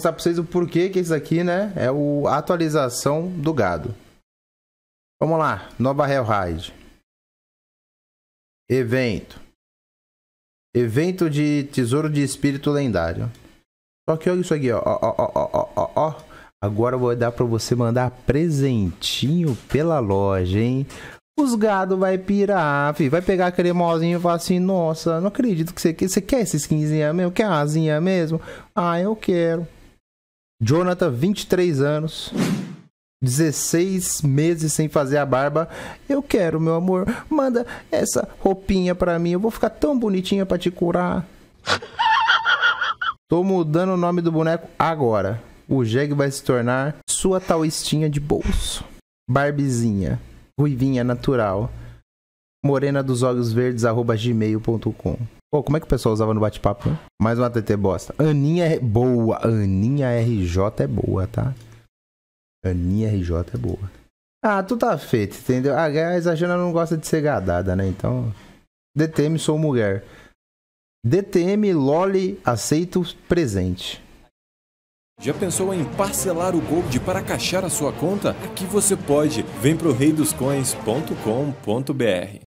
mostrar para vocês o porquê que isso aqui, né, é o atualização do gado. Vamos lá, nova Hellride. Evento. Evento de Tesouro de Espírito Lendário. Só que olha isso aqui, ó, ó, ó, ó, ó, ó. Agora eu vou dar para você mandar presentinho pela loja, hein? Os gado vai pirar, filho. Vai pegar aquele mozinho e falar assim: Nossa, não acredito que você quer. Você quer esses 15 mesmo? Quer asinha mesmo? Ah, eu quero. Jonathan, 23 anos. 16 meses sem fazer a barba. Eu quero, meu amor. Manda essa roupinha pra mim. Eu vou ficar tão bonitinha pra te curar. Tô mudando o nome do boneco agora. O Jeg vai se tornar sua talistinha de bolso. Barbizinha. Ruivinha natural morena dos olhos verdes arroba gmail.com. Pô, como é que o pessoal usava no bate-papo? Mais uma TT bosta. Aninha é boa. Aninha RJ é boa, tá? Aninha RJ é boa. Ah, tu tá feito, entendeu? Ah, aliás, a Jana não gosta de ser gadada, né? Então. DTM, sou mulher. DTM, Loli, aceito presente. Já pensou em parcelar o Gold para caixar a sua conta? Aqui você pode. Vem pro reidoscoins.com.br.